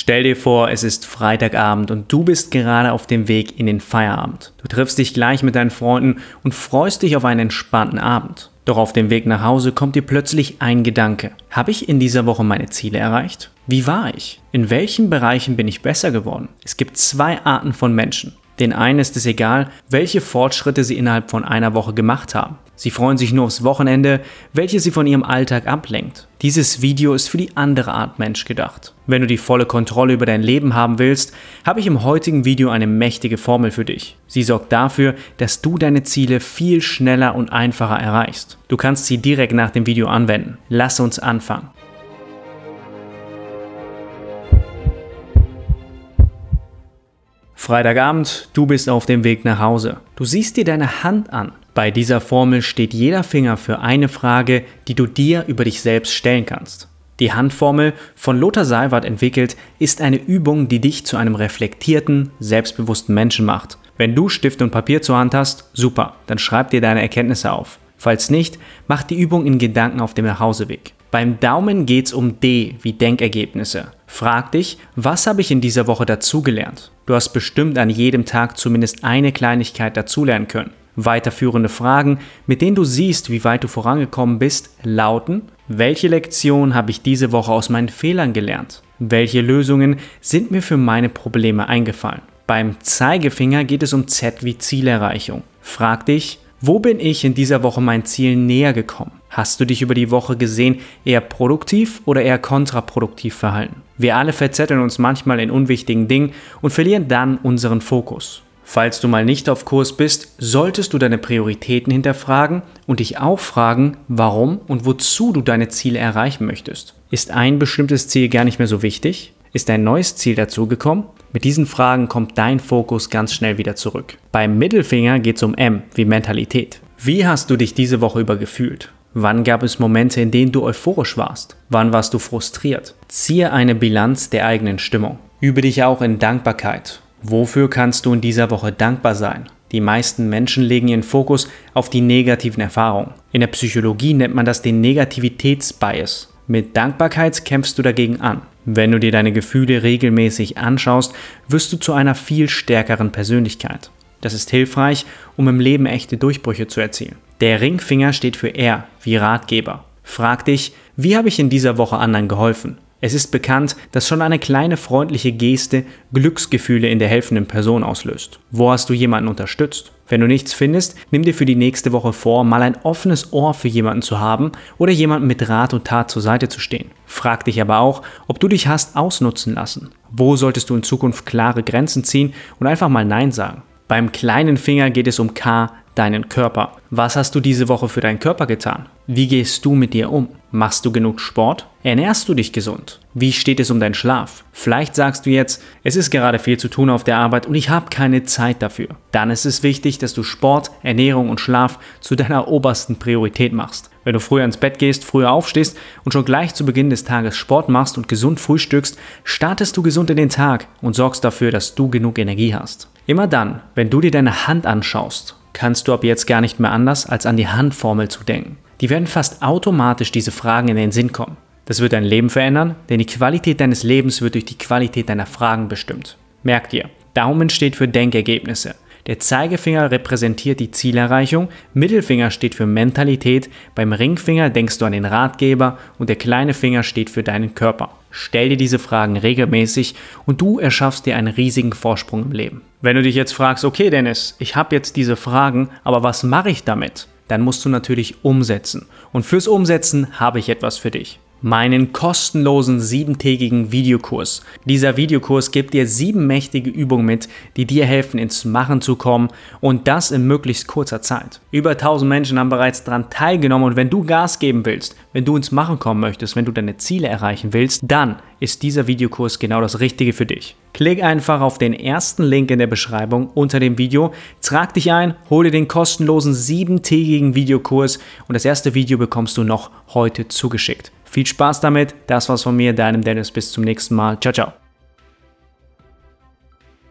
Stell dir vor, es ist Freitagabend und du bist gerade auf dem Weg in den Feierabend. Du triffst dich gleich mit deinen Freunden und freust dich auf einen entspannten Abend. Doch auf dem Weg nach Hause kommt dir plötzlich ein Gedanke. Habe ich in dieser Woche meine Ziele erreicht? Wie war ich? In welchen Bereichen bin ich besser geworden? Es gibt zwei Arten von Menschen. Den einen ist es egal, welche Fortschritte sie innerhalb von einer Woche gemacht haben. Sie freuen sich nur aufs Wochenende, welches sie von ihrem Alltag ablenkt. Dieses Video ist für die andere Art Mensch gedacht. Wenn du die volle Kontrolle über dein Leben haben willst, habe ich im heutigen Video eine mächtige Formel für dich. Sie sorgt dafür, dass du deine Ziele viel schneller und einfacher erreichst. Du kannst sie direkt nach dem Video anwenden. Lass uns anfangen. Freitagabend, du bist auf dem Weg nach Hause. Du siehst dir deine Hand an. Bei dieser Formel steht jeder Finger für eine Frage, die du dir über dich selbst stellen kannst. Die Handformel, von Lothar Seiwert entwickelt, ist eine Übung, die dich zu einem reflektierten, selbstbewussten Menschen macht. Wenn du Stift und Papier zur Hand hast, super, dann schreib dir deine Erkenntnisse auf. Falls nicht, mach die Übung in Gedanken auf dem Nachhauseweg. Beim Daumen geht's um D wie Denkergebnisse. Frag dich, was habe ich in dieser Woche dazugelernt? Du hast bestimmt an jedem Tag zumindest eine Kleinigkeit dazulernen können. Weiterführende Fragen, mit denen du siehst, wie weit du vorangekommen bist, lauten, welche Lektion habe ich diese Woche aus meinen Fehlern gelernt? Welche Lösungen sind mir für meine Probleme eingefallen? Beim Zeigefinger geht es um Z wie Zielerreichung. Frag dich, wo bin ich in dieser Woche mein Ziel näher gekommen? Hast du dich über die Woche gesehen eher produktiv oder eher kontraproduktiv verhalten? Wir alle verzetteln uns manchmal in unwichtigen Dingen und verlieren dann unseren Fokus. Falls du mal nicht auf Kurs bist, solltest du deine Prioritäten hinterfragen und dich auch fragen, warum und wozu du deine Ziele erreichen möchtest. Ist ein bestimmtes Ziel gar nicht mehr so wichtig? Ist ein neues Ziel dazugekommen? Mit diesen Fragen kommt dein Fokus ganz schnell wieder zurück. Beim Mittelfinger geht es um M wie Mentalität. Wie hast du dich diese Woche über gefühlt? Wann gab es Momente, in denen du euphorisch warst? Wann warst du frustriert? Ziehe eine Bilanz der eigenen Stimmung. Übe dich auch in Dankbarkeit. Wofür kannst du in dieser Woche dankbar sein? Die meisten Menschen legen ihren Fokus auf die negativen Erfahrungen. In der Psychologie nennt man das den Negativitätsbias. Mit Dankbarkeit kämpfst du dagegen an. Wenn du dir deine Gefühle regelmäßig anschaust, wirst du zu einer viel stärkeren Persönlichkeit. Das ist hilfreich, um im Leben echte Durchbrüche zu erzielen. Der Ringfinger steht für R wie Ratgeber. Frag dich, wie habe ich in dieser Woche anderen geholfen? Es ist bekannt, dass schon eine kleine freundliche Geste Glücksgefühle in der helfenden Person auslöst. Wo hast du jemanden unterstützt? Wenn du nichts findest, nimm dir für die nächste Woche vor, mal ein offenes Ohr für jemanden zu haben oder jemanden mit Rat und Tat zur Seite zu stehen. Frag dich aber auch, ob du dich hast ausnutzen lassen. Wo solltest du in Zukunft klare Grenzen ziehen und einfach mal Nein sagen? Beim kleinen Finger geht es um K, deinen Körper. Was hast du diese Woche für deinen Körper getan? Wie gehst du mit dir um? Machst du genug Sport? Ernährst du dich gesund? Wie steht es um deinen Schlaf? Vielleicht sagst du jetzt, es ist gerade viel zu tun auf der Arbeit und ich habe keine Zeit dafür. Dann ist es wichtig, dass du Sport, Ernährung und Schlaf zu deiner obersten Priorität machst. Wenn du früher ins Bett gehst, früher aufstehst und schon gleich zu Beginn des Tages Sport machst und gesund frühstückst, startest du gesund in den Tag und sorgst dafür, dass du genug Energie hast. Immer dann, wenn du dir deine Hand anschaust, kannst du ab jetzt gar nicht mehr anders, als an die Handformel zu denken. Die werden fast automatisch diese Fragen in den Sinn kommen. Das wird dein Leben verändern, denn die Qualität deines Lebens wird durch die Qualität deiner Fragen bestimmt. Merk dir, Daumen steht für Denkergebnisse. Der Zeigefinger repräsentiert die Zielerreichung, Mittelfinger steht für Mentalität, beim Ringfinger denkst du an den Ratgeber und der kleine Finger steht für deinen Körper. Stell dir diese Fragen regelmäßig und du erschaffst dir einen riesigen Vorsprung im Leben. Wenn du dich jetzt fragst, okay Dennis, ich habe jetzt diese Fragen, aber was mache ich damit? Dann musst du natürlich umsetzen. Und fürs Umsetzen habe ich etwas für dich meinen kostenlosen siebentägigen Videokurs. Dieser Videokurs gibt dir sieben mächtige Übungen mit, die dir helfen, ins Machen zu kommen und das in möglichst kurzer Zeit. Über 1000 Menschen haben bereits daran teilgenommen und wenn du Gas geben willst, wenn du ins Machen kommen möchtest, wenn du deine Ziele erreichen willst, dann ist dieser Videokurs genau das Richtige für dich. Klick einfach auf den ersten Link in der Beschreibung unter dem Video, trag dich ein, hole den kostenlosen siebentägigen Videokurs und das erste Video bekommst du noch heute zugeschickt. Viel Spaß damit. Das war's von mir, deinem Dennis. Bis zum nächsten Mal. Ciao, ciao.